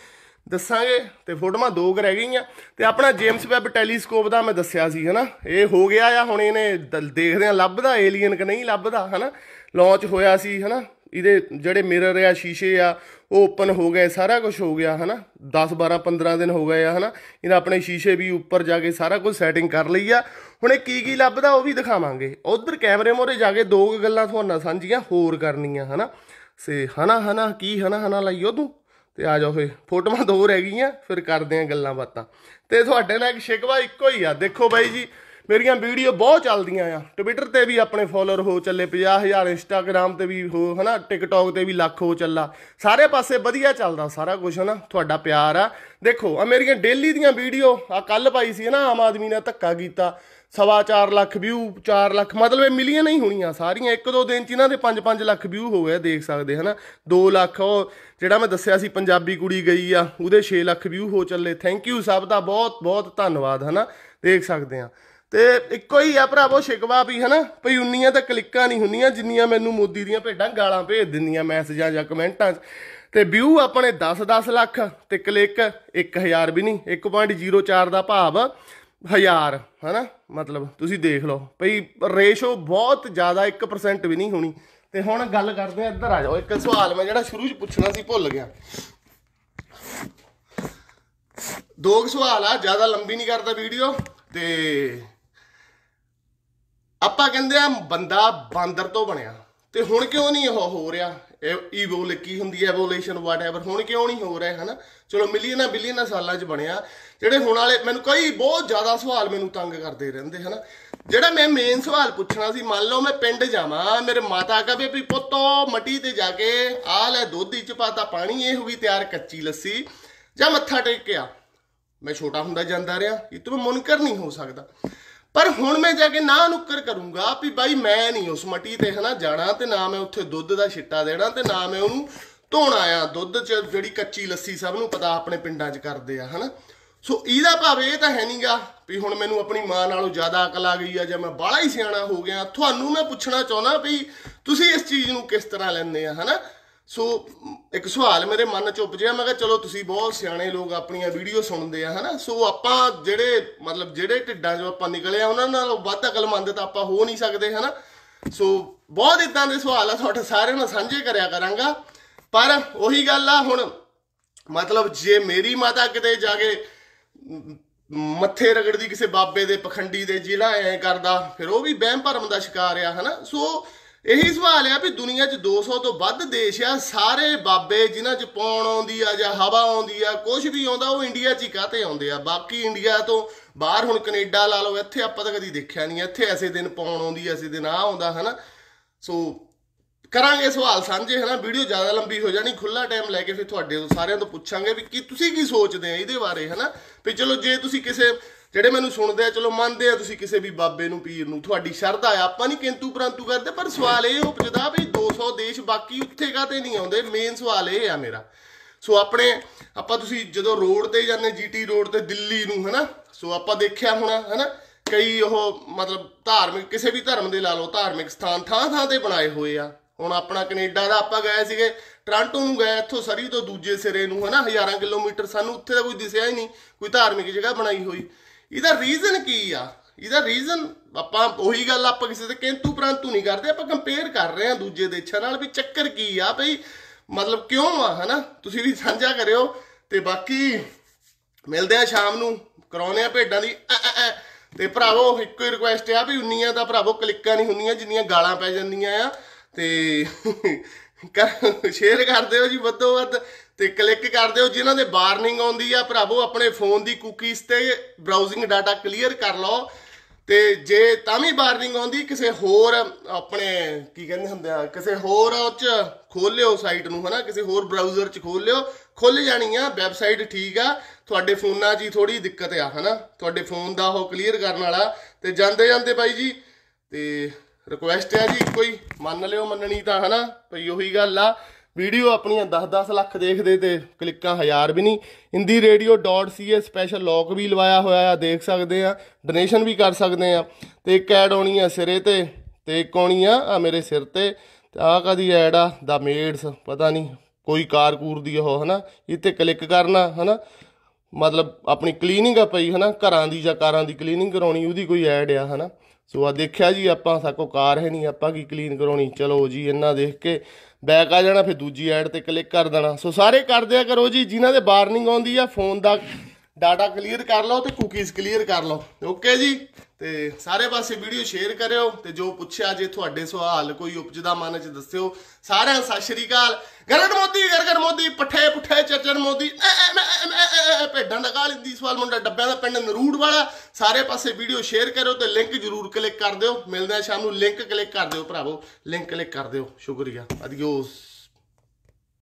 ਦੱਸਾਂਗੇ ਤੇ ਫੋਟੋਆਂ ਦੋ ਕਰ ਰਹਿ ਗਈਆਂ ਤੇ ਆਪਣਾ ਜੇਮਸ ਵੈਬ ਟੈਲੀਸਕੋਪ ਦਾ ਮੈਂ ਦੱਸਿਆ ਸੀ ਹਨਾ ਇਹ ਹੋ ਗਿਆ ਆ ਹੁਣ ਇਹਨੇ ਦੇਖਦੇ ਆ ਲੱਭਦਾ ਏਲੀਅਨ ਕਿ ਨਹੀਂ ਲੱਭਦਾ ਹਨਾ ਲਾਂਚ ਹੋਇਆ ਸੀ ਹਨਾ ਇਹਦੇ ਜਿਹੜੇ ਮਿਰਰ ਆ ਸ਼ੀਸ਼ੇ ਆ ਉਹ ਓਪਨ ਹੋ ਗਏ ਸਾਰਾ ਕੁਝ ਹੋ ਗਿਆ ਹਨਾ 10 12 15 ਦਿਨ ਹੋ ਗਏ ਆ ਹਨਾ ਇਹਨਾਂ ਆਪਣੇ ਸ਼ੀਸ਼ੇ ਵੀ ਉੱਪਰ ਜਾ ਕੇ ਸਾਰਾ ਕੁਝ ਸੈਟਿੰਗ ਕਰ ਲਈ ਆ ਹੁਣ ਇਹ ਕੀ ਕੀ ਲੱਭਦਾ ਉਹ ਵੀ ਦਿਖਾਵਾਂਗੇ ਉਧਰ ਕੈਮਰੇ ਮੋਰੇ ਜਾ ਕੇ ਦੋ ਗੱਲਾਂ ਤੁਹਾਨੂੰ ਸਾਂਝੀਆਂ ਹੋਰ ਕਰਨੀਆਂ ਹਨਾ ਸੇ ਹਨਾ ਹਨਾ ਕੀ ਹਨਾ ਹਨਾ ਲਈਓ ਤੂੰ ਤੇ ਆ ਜਾਓ ਫੇ ਫੋਟੋਆਂ ਦੋ ਰਹਿ ਗਈਆਂ ਫਿਰ ਕਰਦੇ ਆ ਗੱਲਾਂ ਬਾਤਾਂ ਤੇ ਤੁਹਾਡੇ ਨਾਲ ਇੱਕ ਸ਼ਿਕਵਾ ਇੱਕੋ ਹੀ ਆ ਦੇਖੋ ਬਾਈ ਜੀ ਮੇਰੀਆਂ ਵੀਡੀਓ ਬਹੁਤ ਚੱਲਦੀਆਂ ਆ ਟਵਿੱਟਰ ਤੇ ਵੀ ਆਪਣੇ ਫਾਲੋਅਰ ਹੋ ਚੱਲੇ 50000 ਇੰਸਟਾਗ੍ਰam ਤੇ ਵੀ ਹੋ ਹਨਾ ਟਿਕਟੌਕ ਤੇ ਵੀ ਲੱਖ ਹੋ ਚੱਲਾ ਸਾਰੇ ਪਾਸੇ ਵਧੀਆ ਚੱਲਦਾ ਸਾਰਾ ਕੁਝ ਹਨਾ ਤੁਹਾਡਾ ਪਿਆਰ ਆ ਦੇਖੋ ਆ ਮੇਰੀਆਂ ਡੇਲੀ ਦੀਆਂ ਵੀਡੀਓ ਆ ਕੱਲ ਪਾਈ ਸੀ ਹਨਾ ਆਮ ਆਦਮੀ ਨੇ ਧੱਕਾ ਕੀਤਾ ਸਵਾ 4 ਲੱਖ ਵਿਊ 4 ਲੱਖ ਮਤਲਬ ਇਹ ਮਿਲੀਅਨ ਨਹੀਂ ਹੋਣੀਆਂ ਸਾਰੀਆਂ ਇੱਕ ਦੋ ਦਿਨ ਚ ਇਹਨਾਂ ਦੇ 5-5 ਲੱਖ ਵਿਊ ਹੋ ਗਏ ਦੇਖ ਸਕਦੇ ਹਨਾ 2 ਲੱਖ ਉਹ ਜਿਹੜਾ ਮੈਂ ਦੱਸਿਆ ਸੀ ਪੰਜਾਬੀ ਕੁੜੀ ਗਈ ਆ ਉਹਦੇ 6 ਲੱਖ ਵਿਊ ਹੋ ਚੱਲੇ ਥੈਂਕ ਯੂ ਸਭ ਦਾ ਬਹੁਤ ਬਹੁਤ ਧੰਨਵਾਦ ਹਨਾ ਦੇਖ ਸਕਦੇ ਆ ਤੇ ਇੱਕੋ ਹੀ ਆ ਭਰਾਵੋ ਸ਼ਿਕਵਾ ਵੀ ਹਨਾ ਭਈ ਉਨੀਆਂ ਤਾਂ ਕਲਿੱਕਾਂ ਨਹੀਂ ਹੁੰਦੀਆਂ ਜਿੰਨੀਆਂ ਮੈਨੂੰ ਮੋਦੀ ਦੀਆਂ ਭੇਡਾਂ ਗਾਲਾਂ ਭੇਜ ਦਿੰਦੀਆਂ ਮੈਸੇਜਾਂ ਜਾਂ ਕਮੈਂਟਾਂ 'ਚ ਤੇ ਵਿਊ ਆਪਣੇ 10 10 ਲੱਖ ਤੇ ਕਲਿੱਕ 1000 ਵੀ ਨਹੀਂ 1.04 ਦਾ ਭਾਵ ਹਜ਼ਾਰ ਹਨਾ ਮਤਲਬ ਤੁਸੀਂ ਦੇਖ ਲਓ ਭਈ ਰੇਸ਼ੋ ਬਹੁਤ ਜ਼ਿਆਦਾ 1% ਵੀ ਨਹੀਂ ਹੋਣੀ ਤੇ ਹੁਣ ਗੱਲ ਕਰਦੇ ਆ ਇੱਧਰ ਆ ਜਾਓ ਇੱਕ ਸਵਾਲ ਮੈਂ ਜਿਹੜਾ ਸ਼ੁਰੂ 'ਚ ਪੁੱਛਣਾ ਸੀ ਭੁੱਲ ਗਿਆ ਦੋ ਸਵਾਲ ਆ ਜ਼ਿਆਦਾ ਲੰਬੀ ਨਹੀਂ ਕਰਦਾ ਵੀਡੀਓ ਤੇ ਆਪਾਂ ਕਹਿੰਦੇ ਆ ਬੰਦਾ ਬਾਂਦਰ ਤੋਂ ਬਣਿਆ ਤੇ ਹੁਣ ਕਿਉਂ ਨਹੀਂ ਉਹ ਹੋ ਰਿਹਾ ਇਵੋਲੇ ਕੀ ਹੁੰਦੀ ਹੈ ਐਵੋਲੂਸ਼ਨ ਵਾਟ ਐਵਰ ਹੁਣ ਕਿਉਂ ਨਹੀਂ ਹੋ ਰਿਹਾ ਹਨਾ ਚਲੋ ਮਿਲੀਅਨਾਂ ਬਿਲੀਅਨਾਂ ਸਾਲਾਂ 'ਚ ਬਣਿਆ ਜਿਹੜੇ ਹੁਣ ਵਾਲੇ ਮੈਨੂੰ ਕਈ ਬਹੁਤ ਜ਼ਿਆਦਾ ਸਵਾਲ ਮੈਨੂੰ ਤੰਗ ਕਰਦੇ ਰਹਿੰਦੇ ਹਨਾ ਜਿਹੜਾ ਮੈਂ ਮੇਨ ਸਵਾਲ ਪੁੱਛਣਾ ਸੀ ਮੰਨ ਲਓ ਮੈਂ ਪਿੰਡ ਜਾਵਾਂ ਮੇਰੇ ਮਾਤਾ ਕਹੇ ਵੀ ਪੁੱਤੋ ਮਟੀ ਤੇ ਜਾ ਕੇ ਆ ਲੈ ਦੁੱਧ ਚ ਪਾਤਾ ਪਾਣੀ ਇਹ ਗਈ ਤਿਆਰ ਕੱਚੀ ਲੱਸੀ ਜਾਂ ਮੱਥਾ ਟੇਕ ਕੇ ਆ ਮੈਂ ਛੋਟਾ ਹੁੰਦਾ ਜਾਂਦਾ ਰਿਹਾ ਇਹ ਤੋਂ ਮੁਨਕਰ ਨਹੀਂ ਹੋ ਸਕਦਾ ਪਰ ਹੁਣ ਮੈਂ ਜਾ ਕੇ ਨਾ ਨੁੱਕਰ ਕਰੂੰਗਾ ਵੀ ਬਾਈ ਮੈਂ ਨਹੀਂ ਉਸ ਮਟੀ ਤੇ ਹਨਾ ਜਾਣਾ ਤੇ ਨਾ ਮੈਂ ਉੱਥੇ ਦੁੱਧ ਦਾ ਛਿੱਟਾ ਦੇਣਾ ਤੇ ਨਾ ਮੈਂ ਉਹਨੂੰ ਧੋਣਾ ਆ ਦੁੱਧ ਚ ਜਿਹੜੀ ਕੱਚੀ ਲੱਸੀ ਸਭ ਨੂੰ ਪਤਾ ਆਪਣੇ ਪਿੰਡਾਂ 'ਚ ਕਰਦੇ ਆ ਹਨਾ ਸੋ ਇਹਦਾ ਭਾਵ ਇਹ ਤਾਂ ਹੈ ਨਹੀਂਗਾ ਵੀ ਹੁਣ ਮੈਨੂੰ ਆਪਣੀ ਮਾਂ ਨਾਲੋਂ ਜ਼ਿਆਦਾ ਅਕਲ ਆ ਗਈ ਆ ਜਾਂ ਮੈਂ ਬਾਲਾ ਹੀ ਸਿਆਣਾ ਹੋ ਗਿਆ ਤੁਹਾਨੂੰ ਮੈਂ ਪੁੱਛਣਾ ਚਾਹੁੰਦਾ ਵੀ ਤੁਸੀਂ ਇਸ ਚੀਜ਼ ਨੂੰ ਕਿਸ ਤਰ੍ਹਾਂ ਲੈਂਦੇ ਆ ਹਨਾ ਸੋ ਇੱਕ ਸਵਾਲ ਮੇਰੇ ਮਨ ਚ ਉਪਜਿਆ ਮੈਂ ਕਿਹਾ ਚਲੋ ਤੁਸੀਂ ਬਹੁਤ ਸਿਆਣੇ ਲੋਕ ਆਪਣੀਆਂ ਵੀਡੀਓ ਸੁਣਦੇ ਆ ਹਨਾ ਸੋ ਆਪਾਂ ਜਿਹੜੇ ਮਤਲਬ ਜਿਹੜੇ ਢਿੱਡਾਂ ਜੋ ਆਪਾਂ ਨਿਕਲੇ ਆ ਉਹਨਾਂ ਨਾਲ ਵੱਧ ਅਕਲਮੰਦ ਤਾਂ ਆਪਾਂ ਹੋ ਨਹੀਂ ਸਕਦੇ ਹਨਾ ਸੋ ਬਹੁਤ ਇਦਾਂ ਦੇ ਸਵਾਲ ਆ ਤੁਹਾਡੇ ਸਾਰਿਆਂ ਨਾਲ ਸਾਂਝੇ ਕਰਿਆ ਕਰਾਂਗਾ ਪਰ ਉਹੀ ਗੱਲ ਆ ਹੁਣ ਮਤਲਬ ਜੇ ਮੇਰੀ ਮਾਤਾ ਕਿਤੇ ਜਾ ਕੇ ਮੱਥੇ ਰਗੜਦੀ ਕਿਸੇ ਬਾਬੇ ਦੇ ਪਖੰਡੀ ਦੇ ਜਿਹੜਾ ਐ ਕਰਦਾ ਫਿਰ ਉਹ ਵੀ ਵਹਿਮ ਭਰਮ ਦਾ ਸ਼ਿਕਾਰ ਆ ਹਨਾ ਸੋ ਇਹੀ ਸਵਾਲ ਆ ਵੀ ਦੁਨੀਆ 'ਚ 200 ਤੋਂ ਵੱਧ ਦੇਸ਼ ਆ ਸਾਰੇ ਬਾਬੇ ਜਿਨ੍ਹਾਂ 'ਚ ਪੌਣ ਆਉਂਦੀ ਆ ਜਾਂ ਹਵਾ ਆਉਂਦੀ ਆ ਕੁਝ ਵੀ ਆਉਂਦਾ ਉਹ ਇੰਡੀਆ 'ਚ ਹੀ ਕਾਤੇ ਆਉਂਦੇ ਆ ਬਾਕੀ ਇੰਡੀਆ ਤੋਂ ਬਾਹਰ ਹੁਣ ਕੈਨੇਡਾ ਲਾ ਲਓ ਇੱਥੇ ਆਪਾਂ ਤਾਂ ਕਦੀ ਦੇਖਿਆ ਨਹੀਂ ਇੱਥੇ ਐਸੇ ਦਿਨ ਪੌਣ ਆਉਂਦੀ ਐਸੇ ਦਿਨ ਆ ਆਉਂਦਾ ਹਨਾ ਸੋ ਕਰਾਂਗੇ ਸਵਾਲ ਸਾਂਝੇ ਹਨਾ ਵੀਡੀਓ ਜ਼ਿਆਦਾ ਲੰਬੀ ਹੋ ਜਾਣੀ ਖੁੱਲਾ ਟਾਈਮ ਲੈ ਕੇ ਫਿਰ ਤੁਹਾਡੇ ਤੋਂ ਸਾਰਿਆਂ ਤੋਂ ਪੁੱਛਾਂਗੇ ਵੀ ਕੀ ਤੁਸੀਂ ਕੀ ਸੋਚਦੇ ਆ ਇਹਦੇ ਬਾਰੇ ਹਨਾ ਵੀ ਚਲੋ ਜੇ ਤੁਸੀਂ ਕਿਸੇ ਜਿਹੜੇ ਮੈਨੂੰ ਸੁਣਦੇ ਆ ਚਲੋ ਮੰਨਦੇ ਆ ਤੁਸੀਂ ਕਿਸੇ ਵੀ ਬਾਬੇ ਨੂੰ ਪੀਰ ਨੂੰ ਤੁਹਾਡੀ ਸ਼ਰਧਾ ਆ ਆਪਾਂ ਨਹੀਂ ਕਿੰਤੂ ਪ੍ਰੰਤੂ ਕਰਦੇ ਪਰ ਸਵਾਲ ਇਹ ਉਪਜਦਾ ਵੀ 200 ਦੇਸ਼ ਬਾਕੀ ਉੱਥੇ ਕਾਤੇ ਨਹੀਂ ਆਉਂਦੇ ਮੇਨ ਸਵਾਲ ਇਹ ਆ ਮੇਰਾ ਸੋ ਆਪਣੇ ਆਪਾਂ ਤੁਸੀਂ ਜਦੋਂ ਰੋਡ ਤੇ ਜਾਂਦੇ ਜੀਟੀ ਰੋਡ ਤੇ ਦਿੱਲੀ ਨੂੰ ਹਨਾ ਸੋ ਆਪਾਂ ਦੇਖਿਆ ਹੋਣਾ ਹਨਾ ਕਈ ਉਹ ਮਤਲਬ ਧਾਰਮਿਕ ਕਿਸੇ ਵੀ ਧਰਮ ਦੇ ਲਾ ਲਓ ਧਾਰਮਿਕ ਸਥਾਨ ਥਾਂ-ਥਾਂ ਤੇ ਬਣਾਏ ਹੋਏ ਆ ਹੁਣ ਆਪਣਾ ਕੈਨੇਡਾ ਦਾ ਆਪਾਂ ਗਏ ਸੀਗੇ ਟ੍ਰਾਂਟੋ ਨੂੰ ਗਏ ਇੱਥੋਂ ਸਰੀ ਤੋਂ ਦੂਜੇ ਸਿਰੇ ਨੂੰ ਹਨਾ ਹਜ਼ਾਰਾਂ ਕਿਲੋਮੀਟਰ ਸਾਨੂੰ ਉੱਥੇ ਦਾ ਕੋਈ ਦਿਸਿਆ ਹੀ ਨਹੀਂ ਕੋਈ ਧਾਰਮਿਕ ਜਗ੍ਹਾ ਬਣਾਈ ਹੋਈ ਇਹਦਾ ਰੀਜ਼ਨ ਕੀ ਆ ਇਹਦਾ ਰੀਜ਼ਨ ਆਪਾਂ ਉਹੀ ਗੱਲ ਆਪਾਂ ਕਿਸੇ ਤੇ ਕਿੰਤੂ ਪ੍ਰੰਤੂ ਨਹੀਂ ਕਰਦੇ ਆਪਾਂ ਕੰਪੇਅਰ ਕਰ ਰਹੇ ਆ ਦੂਜੇ ਦੇਸ਼ਾਂ ਨਾਲ ਵੀ ਚੱਕਰ ਕੀ ਆ ਭਈ ਮਤਲਬ ਕਿਉਂ ਆ ਹਨਾ ਤੁਸੀਂ ਵੀ ਸਾਂਝਾ ਕਰਿਓ ਤੇ ਬਾਕੀ ਮਿਲਦੇ ਆ ਸ਼ਾਮ ਨੂੰ ਕਰਾਉਨੇ ਆ ਭੇਡਾਂ ਦੀ ਤੇ ਭਰਾਵੋ ਇੱਕੋ ਹੀ ਰਿਕੁਐਸਟ ਆ ਵੀ ਉਨੀਆਂ ਦਾ ਭਰਾਵੋ ਕਲਿੱਕਾਂ ਨਹੀਂ ਹੁੰਦੀਆਂ ਜਿੰਨੀਆਂ ਗਾਲਾਂ ਪੈ ਜਾਂਦੀਆਂ ਆ ਤੇ ਸ਼ੇਅਰ ਕਰ ਦਿਓ ਜੀ ਵੱਧੋ ਵੱਧ ਤੇ ਕਲਿੱਕ ਕਰ ਦਿਓ ਜਿਨ੍ਹਾਂ ਦੇ ਵਾਰਨਿੰਗ ਆਉਂਦੀ ਆ ਭਰਾਵੋ ਆਪਣੇ ਫੋਨ ਦੀ ਕੁਕੀਜ਼ ਤੇ ਬਰਾਊਜ਼ਿੰਗ ਡਾਟਾ ਕਲੀਅਰ ਕਰ ਲਓ ਤੇ ਜੇ ਤਾਂ ਵੀ ਵਾਰਨਿੰਗ ਆਉਂਦੀ ਕਿਸੇ ਹੋਰ ਆਪਣੇ ਕੀ ਕਹਿੰਦੇ ਹੁੰਦੇ ਆ ਕਿਸੇ ਹੋਰ ਉੱਚ ਖੋਲ ਲਿਓ ਸਾਈਟ ਨੂੰ ਹਨਾ ਕਿਸੇ ਹੋਰ ਬਰਾਊਜ਼ਰ ਚ ਖੋਲ ਲਿਓ ਖੁੱਲ ਜਾਣੀ ਆ ਵੈਬਸਾਈਟ ਠੀਕ ਆ ਤੁਹਾਡੇ ਫੋਨਾਂ 'ਚ ਹੀ ਥੋੜੀ ਦਿੱਕਤ ਆ ਹਨਾ ਤੁਹਾਡੇ ਫੋਨ ਦਾ ਉਹ ਕਲੀਅਰ ਕਰਨ ਵਾਲਾ ਤੇ ਜਾਂਦੇ ਜਾਂਦੇ ਬਾਈ ਜੀ ਤੇ ਰਿਕੁਐਸਟ ਹੈ ਜੀ ਕੋਈ ਮੰਨ ਲਿਓ ਮੰਨਣੀ ਤਾਂ ਹਨਾ ਭਈ ਉਹੀ ਗੱਲ ਆ ਵੀਡੀਓ ਆਪਣੀਆਂ 10-10 ਲੱਖ ਦੇਖਦੇ ਤੇ ਕਲਿੱਕਾਂ ਹਜ਼ਾਰ ਵੀ ਨਹੀਂ ਹਿੰਦੀ radio.ca ਸਪੈਸ਼ਲ ਲੌਕ ਵੀ ਲਵਾਇਆ ਹੋਇਆ ਆ ਦੇਖ ਸਕਦੇ ਆ ਡੋਨੇਸ਼ਨ ਵੀ ਕਰ ਸਕਦੇ ਆ ਤੇ ਇੱਕ ਐਡ ਆਉਣੀ ਆ ਸਿਰੇ ਤੇ ਤੇ ਇੱਕ ਆਉਣੀ ਆ ਆ ਮੇਰੇ ਸਿਰ ਤੇ ਆ ਕਦੀ ਐਡ ਆ ਦਾ ਮੇਡਸ ਪਤਾ ਨਹੀਂ ਕੋਈ ਕਾਰਕੂਰ ਦੀ ਉਹ ਹਨਾ ਇੱਥੇ ਕਲਿੱਕ ਕਰਨਾ ਹਨਾ ਮਤਲਬ ਆਪਣੀ ਕਲੀਨਿੰਗ ਆ ਪਈ ਹਨਾ ਘਰਾਂ ਦੀ ਜਾਂ ਕਾਰਾਂ ਦੀ ਕਲੀਨਿੰਗ ਕਰਾਉਣੀ ਉਹਦੀ ਕੋਈ ਐਡ ਆ ਹਨਾ ਸੋ ਆ ਦੇਖਿਆ ਜੀ ਆਪਾਂ ਸਾਕੋ ਕਾਰ ਹੈ ਨਹੀਂ ਆਪਾਂ ਕੀ ਕਲੀਨ ਕਰਾਉਣੀ ਚਲੋ ਜੀ ਇਹਨਾਂ ਦੇਖ ਕੇ ਬੈਕ ਆ ਜਾਣਾ ਫਿਰ ਦੂਜੀ ਐਡ ਤੇ ਕਲਿੱਕ ਕਰ ਦੇਣਾ ਸੋ ਸਾਰੇ ਕਰ ਦਿਆ ਕਰੋ ਜੀ ਜਿਨ੍ਹਾਂ ਦੇ ਵਾਰਨਿੰਗ ਆਉਂਦੀ ਆ ਫੋਨ ਦਾ ਡਾਟਾ ਕਲੀਅਰ ਕਰ ਲਓ ਤੇ ਕੁਕੀਜ਼ ਕਲੀਅਰ ਕਰ ਲਓ ਓਕੇ ਜੀ ਤੇ ਸਾਰੇ ਪਾਸੇ ਵੀਡੀਓ ਸ਼ੇਅਰ ਕਰਿਓ ਤੇ ਜੋ ਪੁੱਛਿਆ ਜੇ ਤੁਹਾਡੇ ਸਵਾਲ ਕੋਈ ਉਪਜਦਾ ਮਨ ਚ ਦੱਸਿਓ ਸਾਰਿਆਂ ਸਤਿ ਸ਼੍ਰੀ ਅਕਾਲ ਗਰਗਰ ਮੋਦੀ ਗਰਗਰ ਮੋਦੀ ਪੱਠੇ ਪੁੱਠੇ ਚਚਨ ਮੋਦੀ ਭੇਡਾਂ ਦਾ ਕਾਲ ਦੀ ਸਵਾਲ ਮੁੰਡਾ ਡੱਬਿਆਂ ਦਾ ਪਿੰਡ ਨਰੂੜ ਵਾਲਾ ਸਾਰੇ ਪਾਸੇ ਵੀਡੀਓ ਸ਼ੇਅਰ ਕਰਿਓ ਤੇ ਲਿੰਕ ਜ਼ਰੂਰ ਕਲਿੱਕ ਕਰ ਦਿਓ ਮਿਲਦੇ ਆ ਸ਼ਾਮ ਨੂੰ ਲਿੰਕ ਕਲਿੱਕ ਕਰ ਦਿਓ ਭਰਾਵੋ ਲਿੰਕ ਕਲਿੱਕ ਕਰ ਦਿਓ ਸ਼ੁਕਰੀਆ ਅਦਿਓਸ